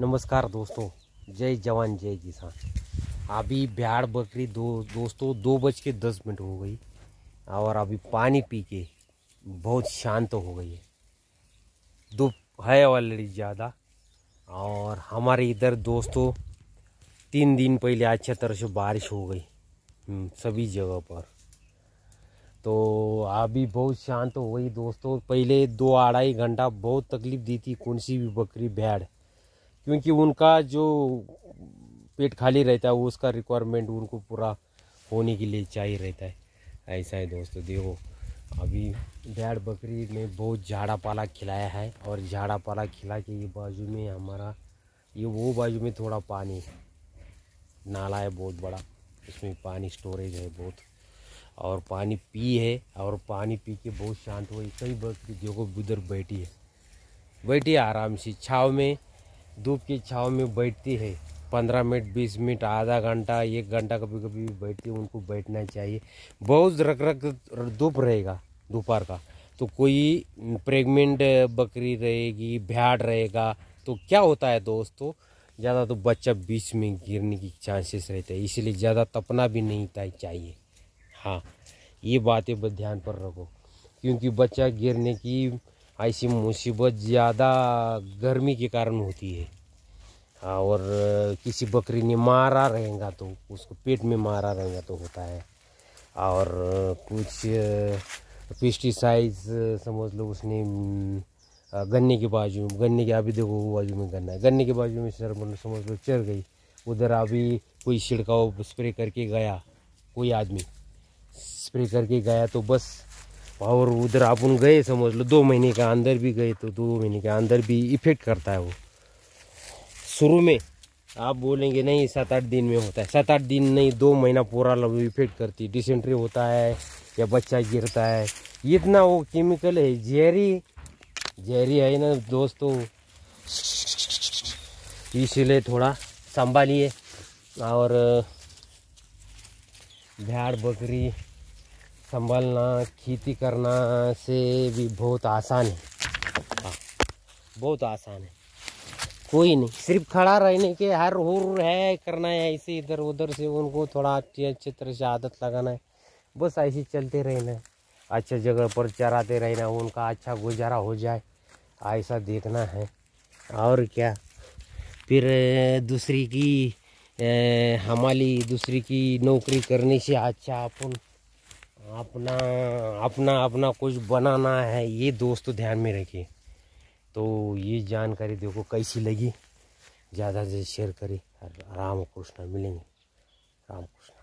नमस्कार दोस्तों जय जवान जय किसान अभी ब्याड़ बकरी दो दोस्तों दो बज के दस मिनट हो गई और अभी पानी पी के बहुत शांत हो गई है धूप है ऑलरेडी ज़्यादा और हमारे इधर दोस्तों तीन दिन पहले अच्छा तरह से बारिश हो गई हम्म, सभी जगह पर तो अभी बहुत शांत हो गई दोस्तों पहले दो अढ़ाई घंटा बहुत तकलीफ़ दी थी कौन सी भी बकरी भेड़ क्योंकि उनका जो पेट खाली रहता है वो उसका रिक्वायरमेंट उनको पूरा होने के लिए चाहिए रहता है ऐसा है दोस्तों देखो अभी बैड बकरी ने बहुत झाड़ा पाला खिलाया है और झाड़ा पाला खिला के ये बाजू में हमारा ये वो बाजू में थोड़ा पानी नाला है बहुत बड़ा उसमें पानी स्टोरेज है बहुत और पानी पी है और पानी पी के बहुत शांत हुई कई बकरी देखो उधर बैठी है बैठी है आराम से छाव में धूप की छाव में बैठती है पंद्रह मिनट बीस मिनट आधा घंटा एक घंटा कभी कभी भी बैठती है उनको बैठना चाहिए बहुत रख रख धूप रहेगा दोपहर का तो कोई प्रेगनेंट बकरी रहेगी भ्याड़ रहेगा तो क्या होता है दोस्तों ज़्यादा तो बच्चा बीच में गिरने की चांसेस रहते हैं इसलिए ज़्यादा तपना भी नहीं था चाहिए हाँ ये बातें बस ध्यान पर रखो क्योंकि बच्चा गिरने की ऐसी मुसीबत ज़्यादा गर्मी के कारण होती है हाँ, और किसी बकरी ने मारा रहेगा तो उसको पेट में मारा रहेगा तो होता है और कुछ पेस्टिसाइड्स समझ लो उसने गन्ने के बाजू में गन्ने के अभी देखो वो बाजू में गन्ना है गन्ने के बाजू में सर मतलब समझ लो चढ़ गई उधर अभी कोई छिड़काव स्प्रे करके गया कोई आदमी स्प्रे करके गया तो बस और उधर अपन गए समझ लो दो महीने के अंदर भी गए तो दो महीने के अंदर भी इफेक्ट करता है वो शुरू में आप बोलेंगे नहीं सात आठ दिन में होता है सात आठ दिन नहीं दो महीना पूरा लव इफेक्ट करती है डिसेंट्री होता है या बच्चा गिरता है इतना वो केमिकल है जहरी जहरी है ना दोस्तों इसीलिए थोड़ा संभालिए और भेड़ बकरी संभालना खेती करना से भी बहुत आसान है हाँ, बहुत आसान है कोई नहीं सिर्फ खड़ा रहने के हर हुर है करना है ऐसे इधर उधर से उनको थोड़ा अच्छी अच्छी तरह से आदत लगाना है बस ऐसे चलते रहना है अच्छे जगह पर चराते रहना उनका अच्छा गुजारा हो जाए ऐसा देखना है और क्या फिर दूसरी की हमारी दूसरी की नौकरी करने से अच्छा अपन अपना अपना अपना कुछ बनाना है ये दोस्त तो ध्यान में रखिए तो ये जानकारी देखो कैसी लगी ज़्यादा से शेयर करें राम कृष्णा मिलेंगे राम कृष्णा